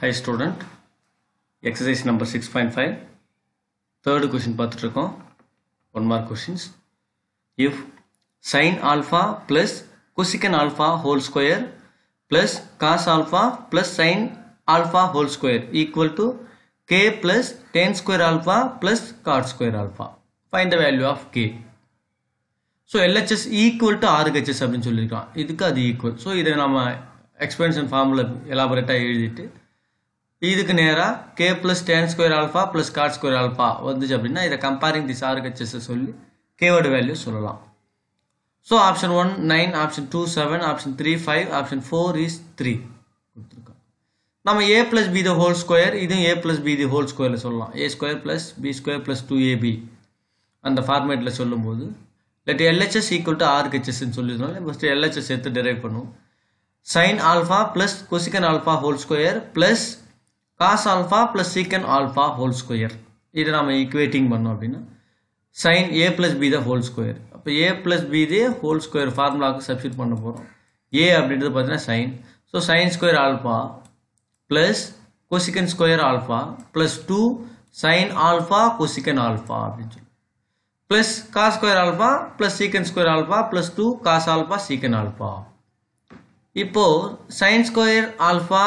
high student exercise number six point five third question பார்த்துட்ருக்கோம் one mark questions if sin alpha plus cosecant alpha whole square plus cos alpha plus sin alpha whole square equal to K plus tan square alpha plus cot square alpha find the value of K so LHS equal to RHS அப்படின்னு சொல்லியிருக்கான் இதுக்கு அது equal so இதை நம்ம எக்ஸ்பென்ஷன் ஃபார்மில் எலாபரேட்டாக எழுதிட்டு இதுக்கு நேராக K plus tan square alpha plus cot square alpha வந்துச்சு அப்படின்னா இதை கம்பேரிங் திஸ் ஆர்கச்சஸை சொல்லி கேவோட வேல்யூ சொல்லலாம் so option one nine option two seven option three five option four is three நாம் நம்ம A plus B whole whole square இதுவும் A plus B the whole ஸ்கொயரில் சொல்லலாம் A square plus B square plus two AB அந்த ஃபார்மேட்டில் சொல்லும்போது let LHS equal to ஆர்ஹெச்எஸ்ன்னு சொல்லியிருந்தோம் ஃபஸ்ட்டு எல்ஹெச்எஸ் எத்து derive பண்ணுவோம் sin alpha plus cosecant alpha whole square plus cos alpha plus secant alpha whole square இதை நாம் ஈக்குவேட்டிங் பண்ணோம் அப்படின்னா sin A plus B the whole square அப்போ ஏ ப்ளஸ் பி இதே ஹோல் ஸ்கொயர் ஃபார்முலாவுக்கு substitute பண்ண போகிறோம் ஏ அப்படின்றது பார்த்தீங்கன்னா sin so sin square alpha plus cosecant square alpha plus two sin alpha cosecant alpha அப்படின்னு சொல்லி plus cos square alpha plus secant square alpha plus two cos alpha secant alpha இப்போது sin square alpha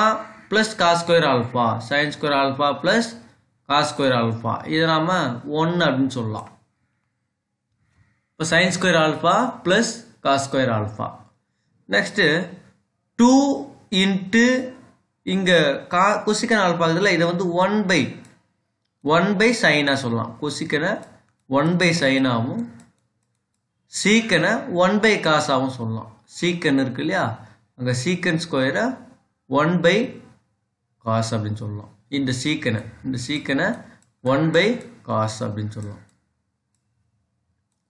plus cos square alpha sin square alpha plus cos square alpha இது நாம் 1 அப்படின்னு சொல்லலாம் இப்போ square square alpha plus cos square alpha next two into இங்கே கா cosecant இதை வந்து ஒன் பை ஒன் பை சைனாக சொல்லலாம் கொசிக்கனை ஒன் பை சைனாகவும் சீக்கனை ஒன் பை காசாகவும் சொல்லலாம் சீக்கன் இருக்கில்லியா இல்லையா அங்கே சீக்கன் ஸ்கொயரை ஒன் பை காஸ் அப்படின்னு சொல்லலாம் இந்த சீக்கனை இந்த சீக்கனை ஒன் பை காஸ் அப்படின்னு சொல்லலாம்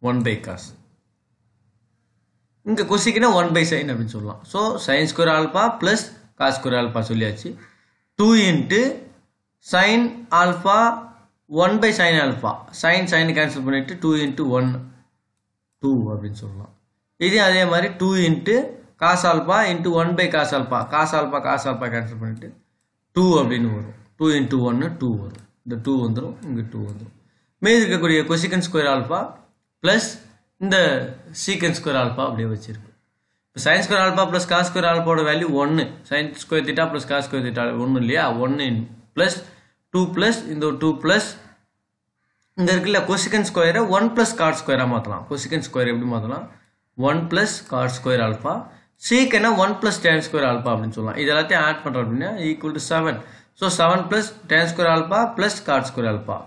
ஒன் பை காஸ் இங்கே கொசிக்கினா ஒன் பை சைன் அப்படின்னு சொல்லலாம் so sin square alpha plus cos square alpha சொல்லியாச்சு two into sin alpha one by sin alpha sin sin cancel பண்ணிவிட்டு டூ இன்ட்டு ஒன் டூ அப்படின்னு சொல்லலாம் இதே அதே மாதிரி two into cos alpha into one by cos alpha cos alpha cos alpha cancel பண்ணிவிட்டு two அப்படின்னு வரும் டூ இன்ட்டு ஒன்னு டூ வரும் இந்த டூ வந்துடும் இங்கே டூ வந்துடும் மீது இருக்கக்கூடிய கொசிகன் ஸ்கொயர் ஆல்ஃபா ப்ளஸ் இந்த சீக்கன் ஸ்கொயர் ஆல்ஃபா அப்படியே வச்சிருக்கு இப்போ sin square alpha plus cos square ஆல்பாவோட வேல்யூ ஒன்று sin square theta plus cos square theta ஒன்று இல்லையா ஒன்று ப்ளஸ் டூ ப்ளஸ் இந்த ஒரு டூ ப்ளஸ் இங்கே இருக்குல்ல கொசிகன் ஸ்கொயரை ஒன் ப்ளஸ் கார்ட் ஸ்கொயராக மாற்றலாம் கொசிகன் ஸ்கொயர் எப்படி மாற்றலாம் one plus cot square alpha சீக்கிரம் one plus tan square alpha அப்படின்னு சொல்லலாம் இது எல்லாத்தையும் ஆட் பண்ணுறோம் அப்படின்னா equal to seven so seven plus tan square alpha plus cot square alpha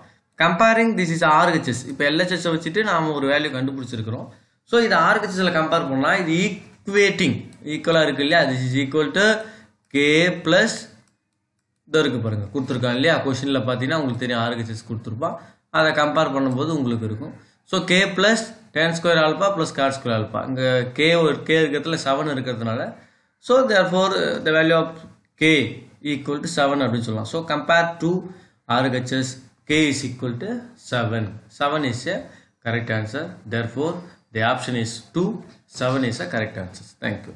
comparing this is RHS இப்போ எல்ஹெச்எஸ் வச்சுட்டு நாம் ஒரு வேல்யூ கண்டுபிடிச்சிருக்கிறோம் ஸோ இது ஆர்ஹெச்எஸில் கம்பேர் பண்ணலாம் இது ஈக்குவேட்டிங் ஈக்குவலாக இருக்குது இல்லையா this is equal to K plus இதோ இருக்குது பாருங்கள் கொடுத்துருக்காங்க இல்லையா கொஷினில் பார்த்தீங்கன்னா உங்களுக்கு தெரியும் ஆர்ஹெச்எஸ் கொடுத்துருப்பா அதை கம்பேர் பண்ணும்போது உங்களுக்கு இருக்கும் so K plus tan square alpha plus cot square alpha இங்கே கே ஒரு கே இருக்கிறதுல செவன் இருக்கிறதுனால so therefore the value of K equal to seven அப்படின்னு சொல்லலாம் so compare to RHS K is equal to seven seven is a correct answer therefore the option is two seven is a correct answer thank you